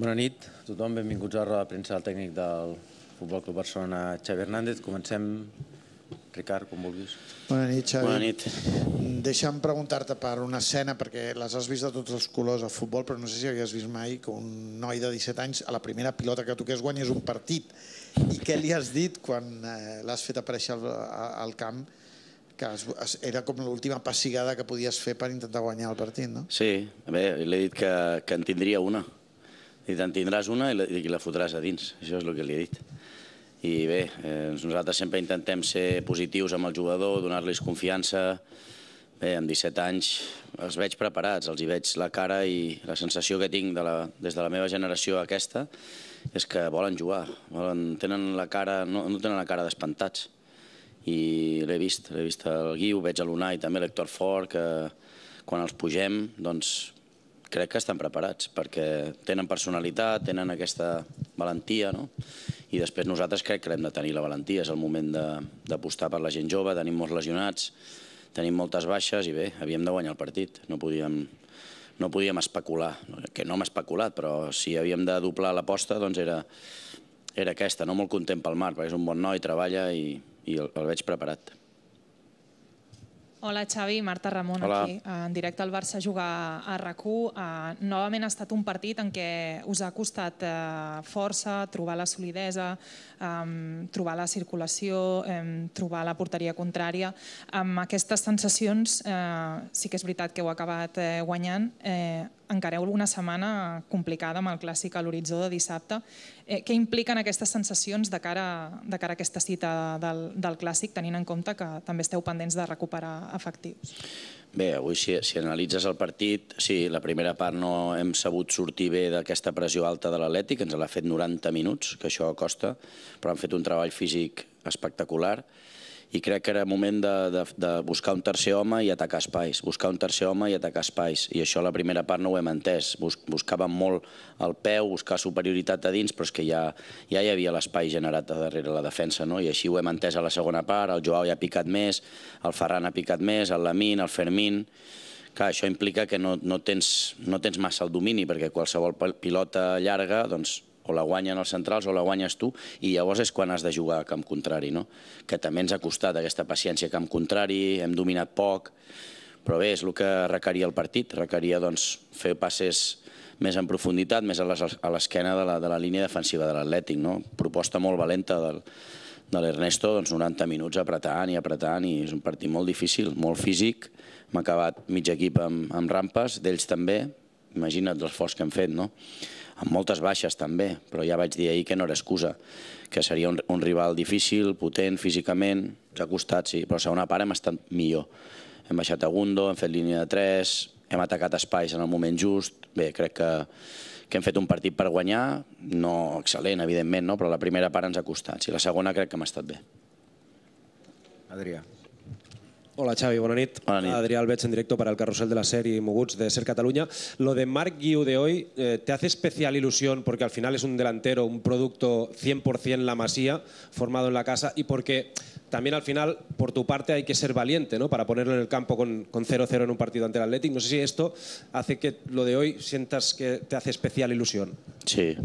Bona nit a tothom, benvinguts a la roda de premsa del tècnic del Futbol Club Barcelona, Xavi Hernández. Comencem, Ricard, com vulguis. Bona nit, Xavi. Bona nit. Deixa'm preguntar-te per una escena, perquè les has vist de tots els colors al futbol, però no sé si havies vist mai que un noi de 17 anys a la primera pilota que toqués guanyés un partit. I què li has dit quan eh, l'has fet aparèixer al, al camp? que era com l'última passigada que podies fer per intentar guanyar el partit, no? Sí, bé, li he dit que, que en tindria una. I te'n tindràs una i la, i la fotràs a dins. Això és el que li he dit. I bé, eh, nosaltres sempre intentem ser positius amb el jugador, donar-los confiança. Bé, amb 17 anys els veig preparats, els hi veig la cara i la sensació que tinc de la, des de la meva generació aquesta és que volen jugar, volen, tenen la cara, no, no tenen la cara d'espantats. I l'he vist, l'he vist el Guiu, veig a l'Unai, també l'Hector Fort, que quan els pugem, doncs crec que estan preparats, perquè tenen personalitat, tenen aquesta valentia, no? i després nosaltres crec que l'hem de tenir la valentia, és el moment d'apostar per la gent jove, tenim molts lesionats, tenim moltes baixes i bé, havíem de guanyar el partit, no podíem, no podíem especular, que no hem especulat, però si havíem de doblar l'aposta doncs era, era aquesta, no molt content pel Marc, perquè és un bon noi, treballa i, i el, el veig preparat. Hola Xavi, Marta Ramon Hola. aquí, en directe al Barça jugar a RAC1. Eh, novament ha estat un partit en què us ha costat eh, força, trobar la solidesa, trobar la circulació, trobar la porteria contrària. Amb aquestes sensacions eh, sí que és veritat que heu acabat guanyant encareu una setmana complicada amb el clàssic a l'horitzó de dissabte. Eh, què impliquen aquestes sensacions de cara, de cara a aquesta cita del, del clàssic, tenint en compte que també esteu pendents de recuperar efectius? Bé, avui si, si analitzes el partit, sí, la primera part no hem sabut sortir bé d'aquesta pressió alta de l'Atlètic, ens l'ha fet 90 minuts, que això costa, però han fet un treball físic espectacular i crec que era moment de, de, de buscar un tercer home i atacar espais, buscar un tercer home i atacar espais, i això la primera part no ho hem entès, Bus, buscàvem molt el peu, buscar superioritat a dins, però és que ja, ja hi havia l'espai generat darrere la defensa, no? i així ho hem entès a la segona part, el Joao ja ha picat més, el Ferran ha picat més, el Lamin, el Fermín, clar, això implica que no, no, tens, no tens massa el domini, perquè qualsevol pilota llarga doncs, o la guanyen els centrals o la guanyes tu, i llavors és quan has de jugar a camp contrari, no? que també ens ha costat aquesta paciència a camp contrari, hem dominat poc, però bé, és el que requeria el partit, requeria doncs, fer passes més en profunditat, més a l'esquena de, la, de la línia defensiva de l'Atlètic. No? Proposta molt valenta del, de l'Ernesto, doncs 90 minuts apretant i apretant, i és un partit molt difícil, molt físic. M'ha acabat mig equip amb, amb rampes, d'ells també, imagina't l'esforç que hem fet, no? amb moltes baixes també, però ja vaig dir ahir que no era excusa, que seria un, un rival difícil, potent físicament, ens ha costat, sí, però a segona part hem estat millor. Hem baixat a Gundo, hem fet línia de 3, hem atacat espais en el moment just, bé, crec que, que hem fet un partit per guanyar, no excel·lent, evidentment, no? però la primera part ens ha costat, sí, la segona crec que hem estat bé. Adrià. Hola Xavi, buenas noches. Adrià en directo para el carrusel de la serie Muguts de Ser Cataluña. Lo de Marc Guiu de hoy, eh, ¿te hace especial ilusión porque al final es un delantero, un producto 100% la masía, formado en la casa y porque también al final, por tu parte, hay que ser valiente ¿no? para ponerlo en el campo con 0-0 en un partido ante el Athletic. No sé si esto hace que lo de hoy sientas que te hace especial ilusión. Sí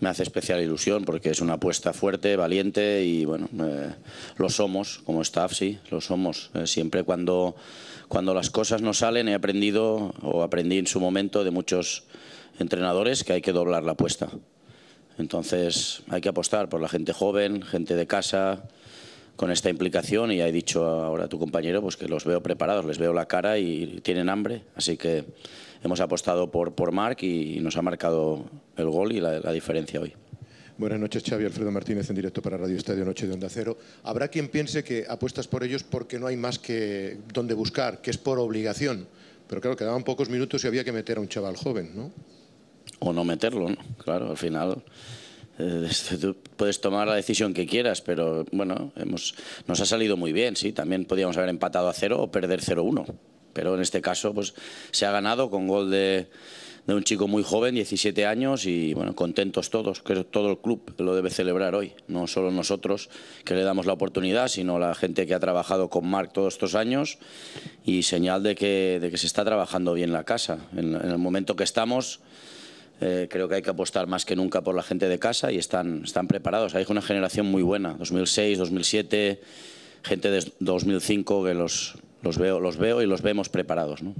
me hace especial ilusión porque es una apuesta fuerte, valiente y bueno, eh, lo somos como staff, sí, lo somos. Eh, siempre cuando, cuando las cosas no salen he aprendido o aprendí en su momento de muchos entrenadores que hay que doblar la apuesta. Entonces hay que apostar por la gente joven, gente de casa, con esta implicación y ya he dicho ahora tu compañero pues que los veo preparados, les veo la cara y tienen hambre, así que hemos apostado por, por Marc y nos ha marcado el gol y la, la diferencia hoy. Buenas noches, Xavi. Alfredo Martínez en directo para Radio Estadio Noche de Onda Cero. Habrá quien piense que apuestas por ellos porque no hay más que donde buscar, que es por obligación. Pero claro, quedaban pocos minutos y había que meter a un chaval joven, ¿no? O no meterlo, ¿no? Claro, al final eh, tú puedes tomar la decisión que quieras, pero bueno, hemos, nos ha salido muy bien, sí. También podíamos haber empatado a cero o perder 0-1, pero en este caso pues, se ha ganado con gol de, un chico muy joven, 17 años, y bueno, contentos todos, que todo el club lo debe celebrar hoy, no solo nosotros que le damos la oportunidad, sino la gente que ha trabajado con Marc todos estos años y señal de que, se está trabajando bien la casa. en el momento que estamos eh, creo que hay que apostar más que nunca por la gente de casa y están, preparados. Hay una generación muy buena, 2006, 2007, gente de 2005 que los, los, veo, los veo y los vemos preparados. ¿no?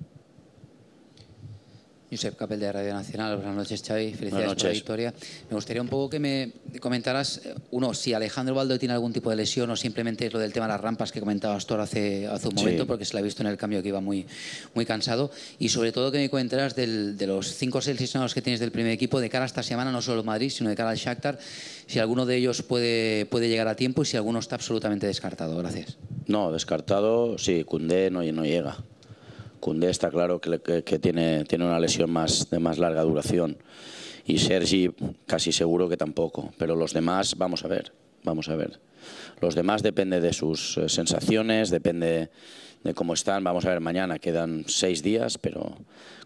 Josep Capel de Radio Nacional, buenas noches Xavi, felicidades por la victoria. Me gustaría un poco que me comentaras, eh, uno, si Alejandro Baldo tiene algún tipo de lesión o simplemente es lo del tema de las rampas que comentabas tú hace, hace un momento, porque se la he visto en el cambio que iba muy, muy cansado, y sobre todo que me comentaras de los cinco o seis que tienes del primer equipo de cara a esta semana, no solo Madrid, sino de cara al Shakhtar, si alguno de ellos puede, puede llegar a tiempo y si alguno está absolutamente descartado. Gracias. No, descartado, sí, Cundé no llega. Cundé está claro que, tiene, tiene una lesión más, de más larga duración y Sergi casi seguro que tampoco, pero los demás vamos a ver, vamos a ver. Los demás depende de sus eh, sensaciones, depende de cómo están, vamos a ver mañana, quedan seis días, pero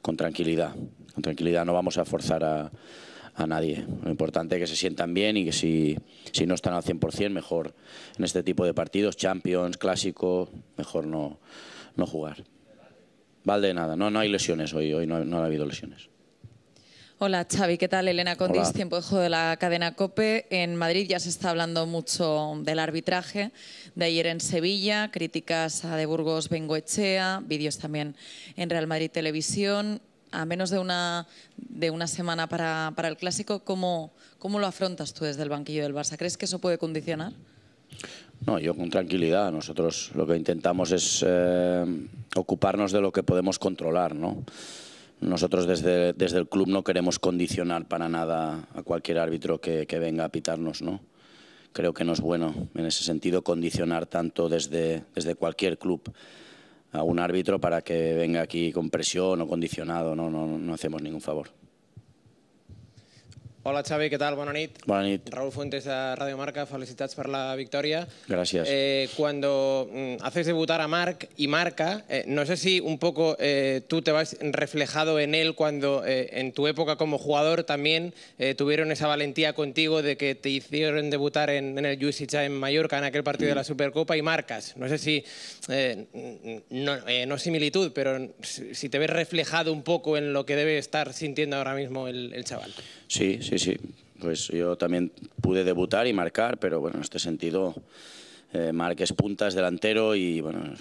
con tranquilidad, con tranquilidad no vamos a forzar a, nadie. Lo importante es que se sientan bien y que si, si no están al 100% mejor en este tipo de partidos, Champions, Clásico, mejor no, no jugar. Valde nada, no, no hay lesiones hoy, hoy no, no ha habido lesiones. Hola Xavi, ¿qué tal? Elena Condis, tiempo de juego de la cadena COPE. En Madrid ya se está hablando mucho del arbitraje de ayer en Sevilla, críticas a De Burgos Bengoechea, vídeos también en Real Madrid Televisión. A menos de una, de una semana para, el Clásico, ¿cómo, ¿cómo lo afrontas tú desde el banquillo del Barça? ¿Crees que eso puede condicionar? No, yo con tranquilidad. Nosotros lo que intentamos es eh, ocuparnos de lo que podemos controlar, ¿no? Nosotros desde, desde, el club no queremos condicionar para nada a cualquier árbitro que, venga a pitarnos, ¿no? Creo que no es bueno en ese sentido condicionar tanto desde, desde cualquier club a un árbitro para que venga aquí con presión o condicionado, no, no, no hacemos ningún favor. Hola Xavi, ¿qué tal? Buenas nit. Buenas nit. Raúl Fuentes de Radio Marca, felicidades por la victoria. Gracias. cuando eh, mm, haces debutar a Marc y marca, eh, no sé si un poco eh, tú te vas reflejado en él cuando en tu época como jugador también tuvieron esa valentía contigo de que te hicieron debutar en, el Jusicha en Mallorca en aquel partido de la Supercopa y marcas. No sé si, no, similitud, pero si te ves reflejado un poco en lo que debe estar sintiendo ahora mismo el, el chaval. Sí, sí Sí, sí, pues yo también pude debutar y marcar, pero bueno, en este sentido... Eh, marques puntas, delantero y bueno,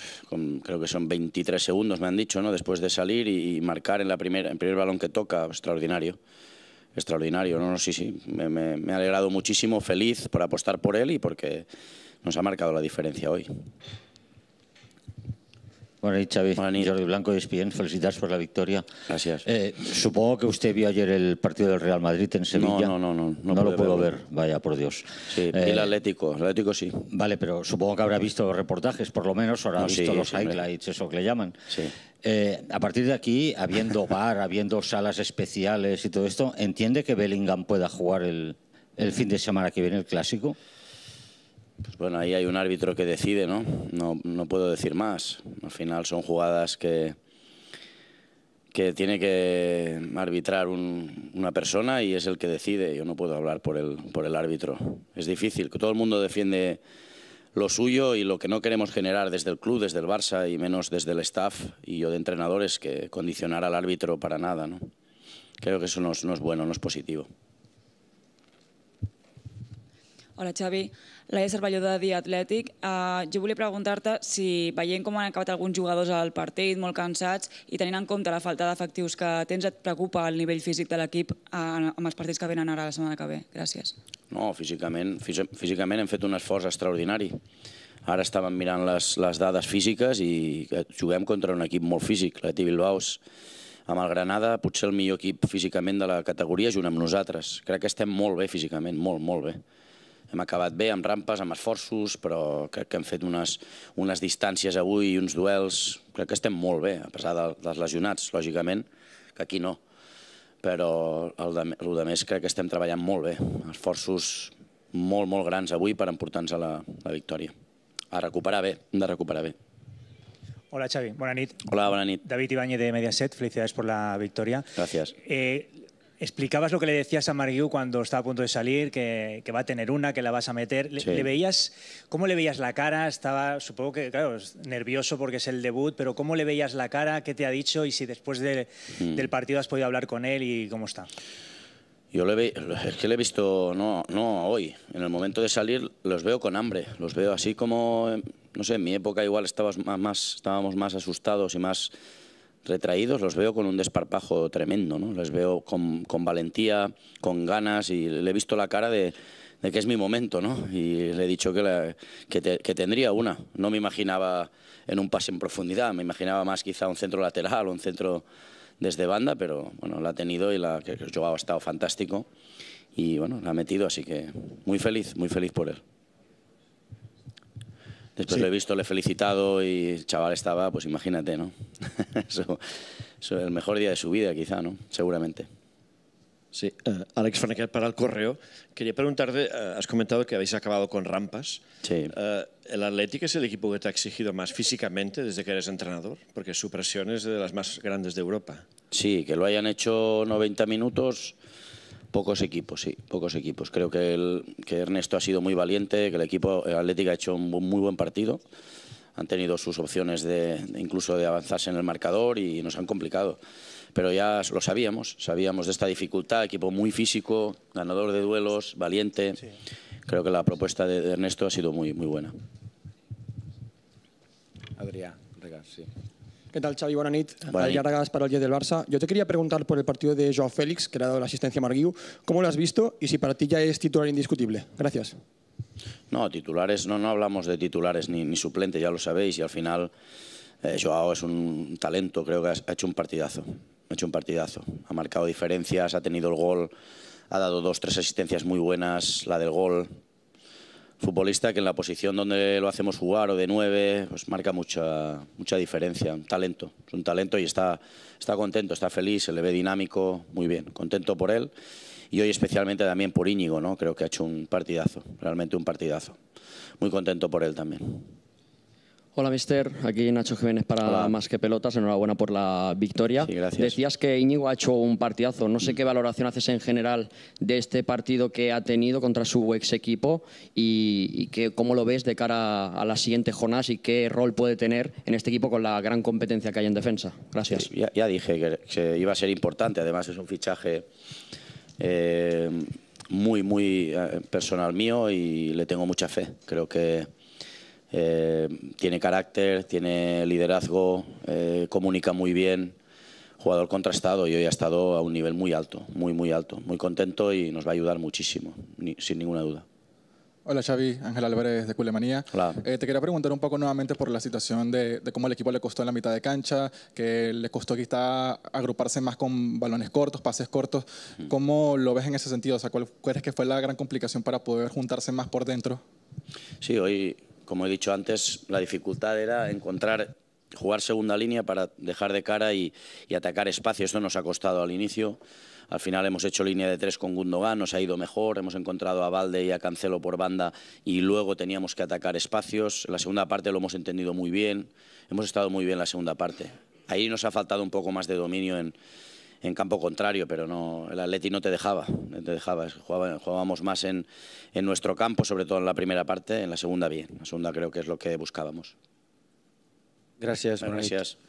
creo que son 23 segundos, me han dicho, ¿no? después de salir y, marcar en la primera, el primer balón que toca, extraordinario. Extraordinario, ¿no? no sí, sí, me, ha alegrado muchísimo, feliz por apostar por él y porque nos ha marcado la diferencia hoy. Buenas noches, Chávez, Jordi Blanco, y e Espien, Felicidades por la victoria. Gracias. Eh, supongo que usted vio ayer el partido del Real Madrid en Sevilla. No, no, no. No, no, lo puedo ver, vaya, por Dios. Sí, eh, el Atlético, el Atlético sí. Vale, pero supongo que habrá visto reportajes, por lo menos, habrá visto los highlights, eso que le llaman. Sí. Eh, a partir de aquí, habiendo bar, habiendo salas especiales y todo esto, ¿entiende que Bellingham pueda jugar el, el fin de semana que viene el Clásico? Pues bueno, ahí hay un árbitro que decide, ¿no? No, puedo decir más. Al final son jugadas que, que tiene que arbitrar una persona y es el que decide. Yo no puedo hablar por el, árbitro. Es difícil, todo el mundo defiende lo suyo y lo que no queremos generar desde el club, desde el Barça y menos desde el staff y yo de entrenadores que condicionar al árbitro para nada. Creo que eso no es bueno, no es positivo. Hola, Xavi. Laia Cervelló de Dia Atlètic. Uh, ah, jo volia preguntar-te si, veient com han acabat alguns jugadors al partit, molt cansats, i tenint en compte la falta d'efectius que tens, et preocupa el nivell físic de l'equip ah, amb els partits que venen ara la setmana que ve? Gràcies. No, físicament, fís físicament hem fet un esforç extraordinari. Ara estàvem mirant les, les dades físiques i eh, juguem contra un equip molt físic, l'Eti Bilbao amb el Granada, potser el millor equip físicament de la categoria junt amb nosaltres. Crec que estem molt bé físicament, molt, molt bé hem acabat bé, amb rampes, amb esforços, però crec que hem fet unes, unes distàncies avui i uns duels. Crec que estem molt bé, a pesar de, dels lesionats, lògicament, que aquí no. Però el de, el de més crec que estem treballant molt bé. Esforços molt, molt grans avui per emportar-nos la, la victòria. A recuperar bé, hem de recuperar bé. Hola Xavi, bona nit. Hola, bona nit. David Ibáñez, de Mediaset, felicidades por la victòria. Gràcies. Eh, Explicabas lo que le decías a Margu cuando estaba a punto de salir, que, va a tener una, que la vas a meter. Le, veías, ¿Cómo le veías la cara? Estaba, supongo que, claro, nervioso porque es el debut, pero ¿cómo le veías la cara? ¿Qué te ha dicho? Y si después mm. del partido has podido hablar con él y cómo está. Yo le que le he visto, no, no hoy, en el momento de salir los veo con hambre, los veo así como, no sé, en mi época igual estábamos más asustados y más retraídos, los veo con un desparpajo tremendo, ¿no? Les veo con, valentía, con ganas y le he visto la cara de, que es mi momento, ¿no? Y le he dicho que, que, tendría una. No me imaginaba en un pase en profundidad, me imaginaba más quizá un centro lateral o un centro desde banda, pero bueno, la ha tenido y la que, que ha estado fantástico y bueno, la ha metido, así que muy feliz, muy feliz por él. Después lo he visto, le he felicitado y el chaval estaba, pues imagínate, ¿no? eso, el mejor día de su vida, quizá, ¿no? Seguramente. Sí, eh, Alex Fernández para el correo. Quería preguntarte, eh, has comentado que habéis acabado con rampas. Sí. Eh, ¿El Atlético es el equipo que te ha exigido más físicamente desde que eres entrenador? Porque su presión es de las más grandes de Europa. Sí, que lo hayan hecho 90 minutos Pocos equipos, sí, pocos equipos. Creo que, el, que Ernesto ha sido muy valiente, que el equipo Atlético ha hecho un muy buen partido. Han tenido sus opciones de incluso de avanzarse en el marcador y nos han complicado. Pero ya lo sabíamos, sabíamos de esta dificultad, equipo muy físico, ganador de duelos, valiente. Creo que la propuesta de, Ernesto ha sido muy, muy buena. Adrián, sí. ¿Qué tal, Xavi? Buenas noches. Buenas para el día del Barça. Yo te quería preguntar por el partido de Joao Félix, que ha dado la asistencia a Marguiu. ¿Cómo lo has visto y si para ti ya es titular indiscutible? Gracias. No, titulares, no, no hablamos de titulares ni, ni ya lo sabéis, y al final eh, Joao es un talento, creo que ha hecho un partidazo, ha hecho un partidazo. Ha marcado diferencias, ha tenido el gol, ha dado dos, tres asistencias muy buenas, la del gol, futbolista que en la posición donde lo hacemos jugar o de nueve, pues marca mucha, mucha diferencia, un talento, es un talento y está, está contento, está feliz, se le ve dinámico, muy bien, contento por él y hoy especialmente también por Íñigo, ¿no? creo que ha hecho un partidazo, realmente un partidazo, muy contento por él también. Hola, mister. Aquí Nacho Jiménez para Más que Pelotas. Enhorabuena por la victoria. Decías que Íñigo ha hecho un partidazo. No sé qué valoración haces en general de este partido que ha tenido contra su ex equipo y, cómo lo ves de cara a la siguiente jornadas y qué rol puede tener en este equipo con la gran competencia que hay en defensa. Gracias. ya, dije que, iba a ser importante. Además, es un fichaje. Eh, muy, muy eh, personal mío y le tengo mucha fe. Creo que, eh, tiene carácter, tiene liderazgo, eh, comunica muy bien, jugador contrastado y hoy ha estado a un nivel muy alto, muy, muy alto, muy contento y nos va a ayudar muchísimo, sin ninguna duda. Hola Xavi, Ángel Álvarez de Culemanía. Eh, te quería preguntar un poco nuevamente por la situación de, cómo el equipo le costó en la mitad de cancha, que le costó quizá agruparse más con balones cortos, pases cortos. ¿Cómo lo ves en ese sentido? O sea, ¿cuál crees que fue la gran complicación para poder juntarse más por dentro? Sí, hoy como he dicho antes, la dificultad era encontrar jugar segunda línea para dejar de cara y, atacar espacios. Esto nos ha costado al inicio. Al final hemos hecho línea de tres con Gundogan, nos ha ido mejor, hemos encontrado a Valde y a Cancelo por banda y luego teníamos que atacar espacios. La segunda parte lo hemos entendido muy bien, hemos estado muy bien la segunda parte. Ahí nos ha faltado un poco más de dominio en, en campo contrario, pero no, el Atleti no te dejaba, te dejaba. jugábamos más en, en, nuestro campo, sobre todo en la primera parte, en la segunda bien. La segunda creo que es lo que buscábamos. Gracias, Gracias.